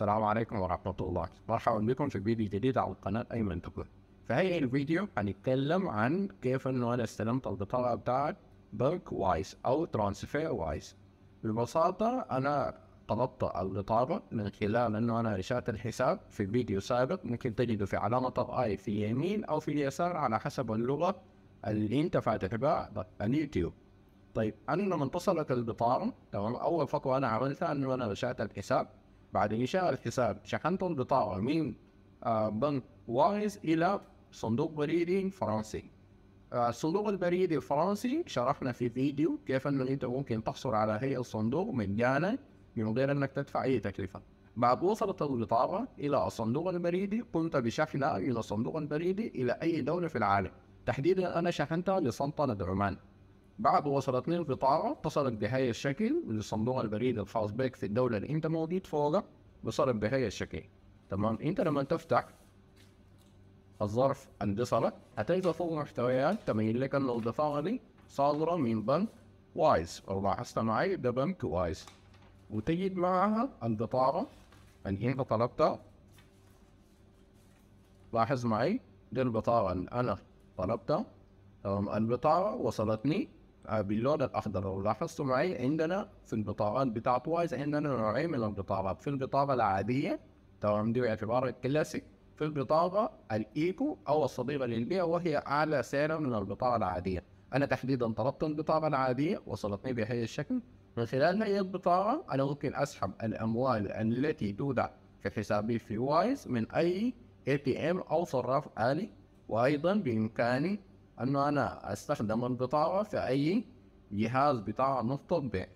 السلام عليكم ورحمة الله مرحبا بكم في فيديو جديد على القناه أيمن تقول في هاي الفيديو هنتكلم عن كيف إنه أنا استلمت البطاقة بتاعت بنك وايس أو ترانسفير وايس ببساطة أنا طلبت البطاقة من خلال إنه أنا إنشأت الحساب في فيديو سابق ممكن تجده في علامة الآي في اليمين أو في اليسار على حسب اللغة اللي أنت فاتح بها اليوتيوب طيب انا لما اتصلت البطاقه تمام اول خطوه انا عملتها انه انا رجعت الحساب بعد إنشاء الحساب شحنتم بطاقة آه، من بنك وايز إلى صندوق بريدي فرنسي الصندوق آه، البريدي الفرنسي شرحنا في فيديو كيف انه انت ممكن تحصل على هي الصندوق مجانا من غير انك تدفع اي تكلفه بعد وصلت البطاقة إلى الصندوق البريدي قمت بشحنها إلى الصندوق البريدي إلى أي دولة في العالم تحديدا أنا شحنتها لسلطنة عمان بعد وصلتني البطاعة اتصلت بهاي الشكل من البريد الخاص بك في الدولة اللي أنت موجود فوقها وصلت بهاي الشكل تمام أنت لما تفتح الظرف اندصلت هتجد فوق محتويات تبين لك أن البطاقة دي صادرة من بنك وايز لو لاحظت معي ده بنك وايز وتجد معها البطاقة اللي أنت طلبتها لاحظ معي دي البطاقة اللي أنا طلبتها تمام البطاقة وصلتني آه، باللون الاخضر لو لاحظتوا معي عندنا في البطاقات بتاعت وايز عندنا نوعين من البطاقات في البطاقه العاديه تمام دي اعتبار الكلاسيك في البطاقه الايكو او الصديقه للبيئه وهي اعلى سعر من البطاقه العاديه انا تحديدا طلبت البطاقه العاديه وصلتني بهذا الشكل من خلال هذه البطاقه انا ممكن اسحب الاموال التي تودع في حسابي في وايز من اي اي بي ام او صراف آلي وايضا بامكاني انه انا استخدم البطاقه في اي جهاز بتاع نقطه بيع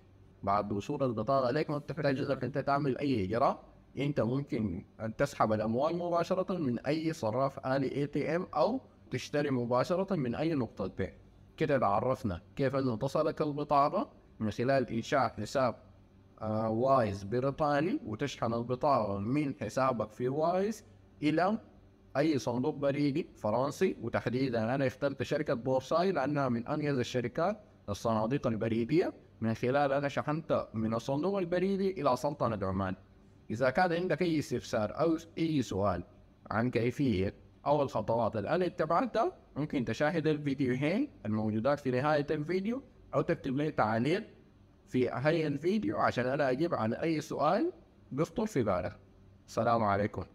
بعد وصول البطاقه لك ما بتحتاج انك انت تعمل اي اجراء انت ممكن ان تسحب الاموال مباشره من اي صراف الي اي تي ام او تشتري مباشره من اي نقطه بيع كده تعرفنا كيف انه تصلك البطاقه من خلال انشاء حساب آه، وايز بريطاني وتشحن البطاقه من حسابك في وايز الى اي صندوق بريدي فرنسي وتحديدا انا اخترت شركه بورساي لانها من انجز الشركات الصناديق البريديه من خلال انا شحنت من الصندوق البريدي الى سلطنه عمان. اذا كان عندك اي استفسار او اي سؤال عن كيفيه او الخطوات اللي انا اتبعتها ممكن تشاهد الفيديوهين الموجودات في نهايه الفيديو او تكتب لي تعليق في هاي الفيديو عشان انا اجيب عن اي سؤال بيخطر في بالك. السلام عليكم.